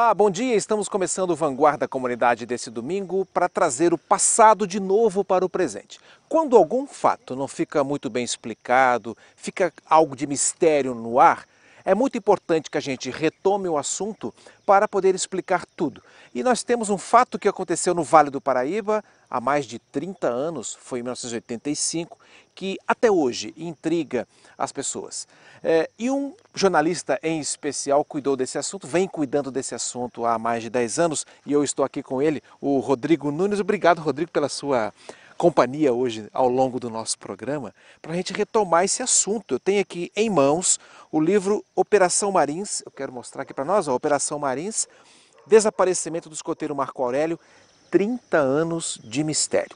Olá, ah, bom dia. Estamos começando o Vanguarda Comunidade desse domingo para trazer o passado de novo para o presente. Quando algum fato não fica muito bem explicado, fica algo de mistério no ar, é muito importante que a gente retome o assunto para poder explicar tudo. E nós temos um fato que aconteceu no Vale do Paraíba há mais de 30 anos, foi em 1985, que até hoje intriga as pessoas. É, e um jornalista em especial cuidou desse assunto, vem cuidando desse assunto há mais de 10 anos, e eu estou aqui com ele, o Rodrigo Nunes. Obrigado, Rodrigo, pela sua companhia hoje ao longo do nosso programa para a gente retomar esse assunto. Eu tenho aqui em mãos o livro Operação Marins, eu quero mostrar aqui para nós, ó, Operação Marins, Desaparecimento do escoteiro Marco Aurélio, 30 anos de mistério.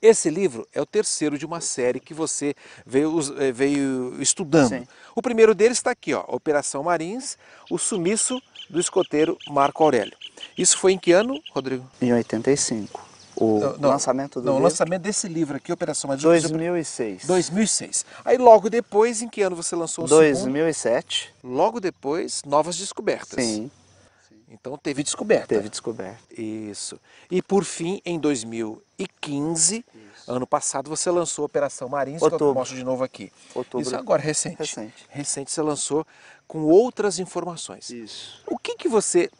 Esse livro é o terceiro de uma série que você veio, eh, veio estudando. Sim. O primeiro deles está aqui, ó, Operação Marins, o sumiço do escoteiro Marco Aurélio. Isso foi em que ano, Rodrigo? Em 85 o não, lançamento do Não, livro? o lançamento desse livro aqui, Operação Madrid. 2006. 2006. Aí logo depois, em que ano você lançou o 2007. Segundo? Logo depois, Novas Descobertas. Sim. Então teve descoberta. Teve descoberta. Isso. E por fim, em 2015, Isso. ano passado, você lançou Operação Marins, Outubro. que eu mostro de novo aqui. Outubro. Isso é agora, recente. Recente. Recente você lançou com outras informações. Isso. O que, que você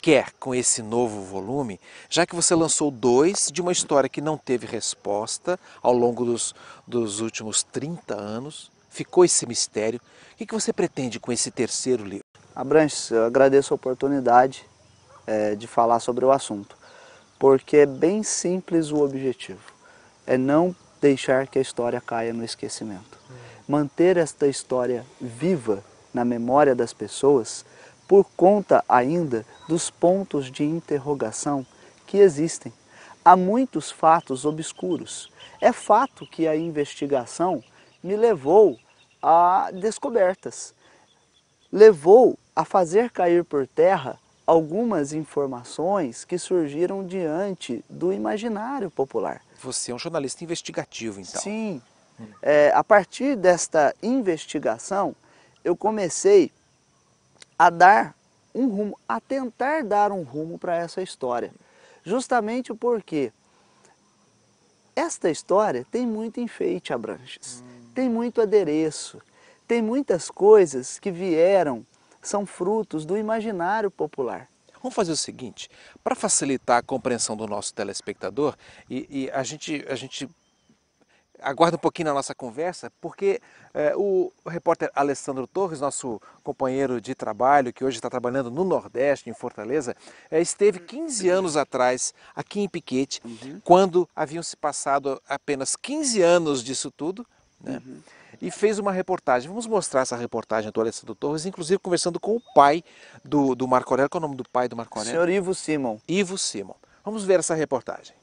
quer com esse novo volume, já que você lançou dois de uma história que não teve resposta ao longo dos, dos últimos 30 anos? Ficou esse mistério. O que, que você pretende com esse terceiro livro? Abranches, eu agradeço a oportunidade é, de falar sobre o assunto, porque é bem simples o objetivo. É não deixar que a história caia no esquecimento. Manter esta história viva na memória das pessoas por conta ainda dos pontos de interrogação que existem. Há muitos fatos obscuros. É fato que a investigação me levou a descobertas, levou a fazer cair por terra algumas informações que surgiram diante do imaginário popular. Você é um jornalista investigativo, então? Sim. Hum. É, a partir desta investigação, eu comecei a dar um rumo, a tentar dar um rumo para essa história. Justamente porque esta história tem muito enfeite a Branches, hum. tem muito adereço, tem muitas coisas que vieram, são frutos do imaginário popular. Vamos fazer o seguinte, para facilitar a compreensão do nosso telespectador, e, e a, gente, a gente aguarda um pouquinho na nossa conversa, porque é, o, repórter Alessandro Torres, nosso companheiro de trabalho, que hoje está trabalhando no Nordeste, em Fortaleza, é, esteve 15 anos atrás aqui em Piquete, uhum. quando haviam se passado apenas 15 anos disso tudo, né? Uhum. E fez uma reportagem. Vamos mostrar essa reportagem do Alessandro Torres, inclusive conversando com o pai do, do Marco Aurélio. Qual é o nome do pai do Marco Aurélio? Senhor Ivo Simon. Ivo Simon. Vamos ver essa reportagem.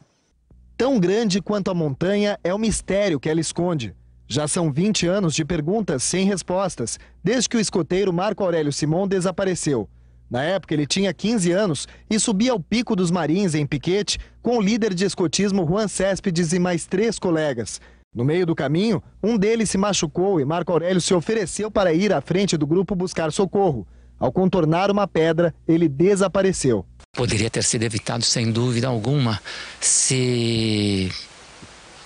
Tão grande quanto a montanha é o mistério que ela esconde. Já são 20 anos de perguntas sem respostas, desde que o escoteiro Marco Aurélio Simon desapareceu. Na época, ele tinha 15 anos e subia ao Pico dos Marins, em Piquete, com o líder de escotismo Juan Céspedes e mais três colegas. No meio do caminho, um deles se machucou e Marco Aurélio se ofereceu para ir à frente do grupo buscar socorro. Ao contornar uma pedra, ele desapareceu. Poderia ter sido evitado, sem dúvida alguma, se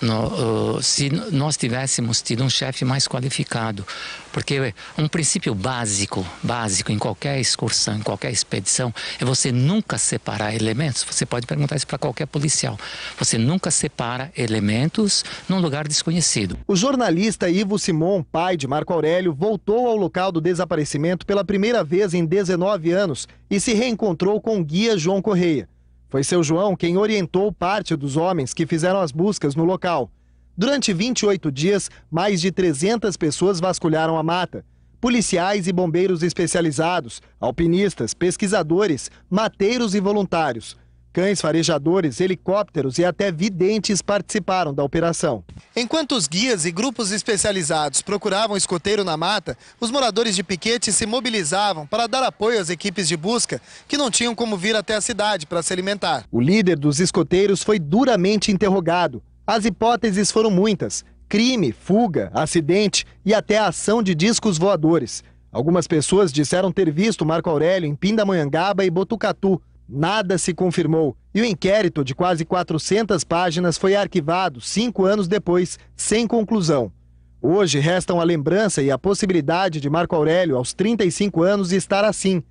no, uh, se nós tivéssemos tido um chefe mais qualificado, porque um princípio básico, básico em qualquer excursão, em qualquer expedição, é você nunca separar elementos. Você pode perguntar isso para qualquer policial. Você nunca separa elementos num lugar desconhecido. O jornalista Ivo Simon, pai de Marco Aurélio, voltou ao local do desaparecimento pela primeira vez em 19 anos e se reencontrou com o guia João Correia. Foi seu João quem orientou parte dos homens que fizeram as buscas no local. Durante 28 dias, mais de 300 pessoas vasculharam a mata. Policiais e bombeiros especializados, alpinistas, pesquisadores, mateiros e voluntários. Cães farejadores, helicópteros e até videntes participaram da operação. Enquanto os guias e grupos especializados procuravam escoteiro na mata, os moradores de Piquete se mobilizavam para dar apoio às equipes de busca que não tinham como vir até a cidade para se alimentar. O líder dos escoteiros foi duramente interrogado. As hipóteses foram muitas: crime, fuga, acidente e até a ação de discos voadores. Algumas pessoas disseram ter visto Marco Aurélio em Pindamonhangaba e Botucatu, nada se confirmou e o inquérito de quase 400 páginas foi arquivado cinco anos depois, sem conclusão. Hoje restam a lembrança e a possibilidade de Marco Aurélio, aos 35 anos, estar assim.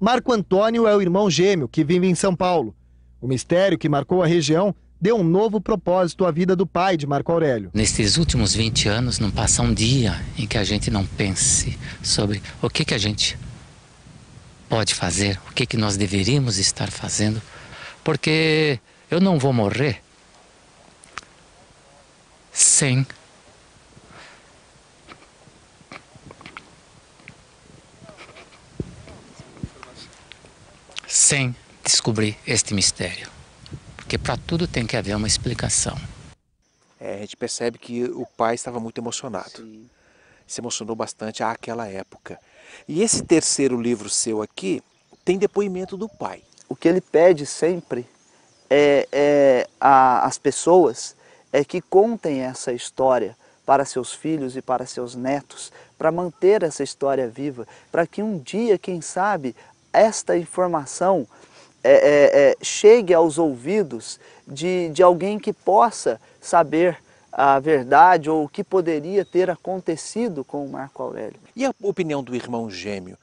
Marco Antônio é o irmão gêmeo que vive em São Paulo. O mistério que marcou a região deu um novo propósito à vida do pai de Marco Aurélio. Nesses últimos 20 anos, não passa um dia em que a gente não pense sobre o que, que a gente pode fazer, o que, que nós deveríamos estar fazendo, porque eu não vou morrer sem sem descobrir este mistério. Porque para tudo tem que haver uma explicação. É, a gente percebe que o pai estava muito emocionado. Sim se emocionou bastante àquela época. E esse terceiro livro seu aqui tem depoimento do pai. O que ele pede sempre é, é a, as pessoas é que contem essa história para seus filhos e para seus netos, para manter essa história viva, para que um dia, quem sabe, esta informação é, é, é, chegue aos ouvidos de, de alguém que possa saber a verdade ou o que poderia ter acontecido com o Marco Aurélio. E a opinião do irmão gêmeo?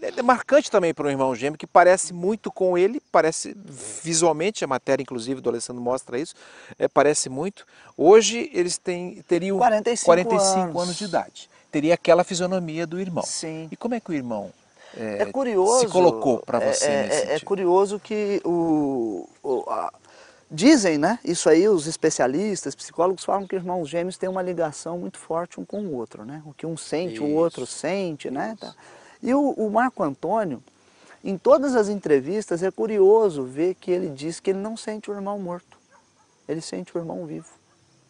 É, é marcante também para um irmão gêmeo que parece muito com ele, parece visualmente, a matéria inclusive do Alessandro mostra isso, é, parece muito. Hoje eles têm, teriam 45, 45 anos. anos de idade, teria aquela fisionomia do irmão. Sim. E como é que o irmão é, é curioso, se colocou para é, você? É, é, é curioso que o, o a, Dizem, né? Isso aí os especialistas, psicólogos falam que os irmãos gêmeos têm uma ligação muito forte um com o outro, né? O que um sente, Isso. o outro sente, né? Isso. né? E o, o Marco Antônio, em todas as entrevistas, é curioso ver que ele diz que ele não sente o irmão morto. Ele sente o irmão vivo.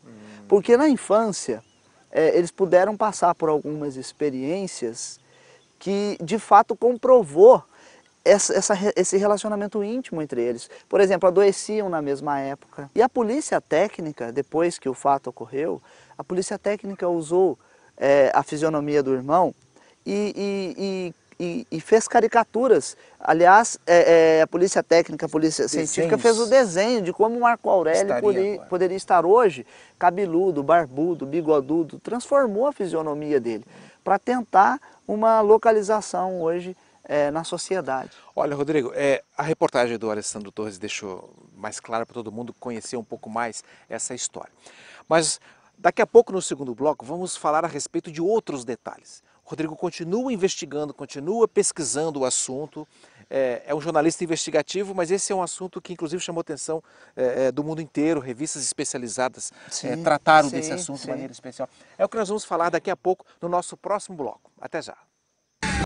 Hum. Porque na infância, é, eles puderam passar por algumas experiências que de fato comprovou essa, essa, esse relacionamento íntimo entre eles. Por exemplo, adoeciam na mesma época. E a polícia técnica, depois que o fato ocorreu, a polícia técnica usou é, a fisionomia do irmão e, e, e, e fez caricaturas. Aliás, é, é, a polícia técnica, a polícia Desenhos. científica fez o desenho de como Marco Aurélio poderia, poderia estar hoje, cabeludo, barbudo, bigodudo, transformou a fisionomia dele para tentar uma localização hoje é, na sociedade. Olha, Rodrigo, é, a reportagem do Alessandro Torres deixou mais claro para todo mundo conhecer um pouco mais essa história. Mas daqui a pouco, no segundo bloco, vamos falar a respeito de outros detalhes. Rodrigo continua investigando, continua pesquisando o assunto. É, é, um jornalista investigativo, mas esse é um assunto que inclusive chamou atenção é, é do mundo inteiro. Revistas especializadas é, sim, trataram sim, desse assunto sim. de maneira especial. É o que nós vamos falar daqui a pouco no nosso próximo bloco. Até já.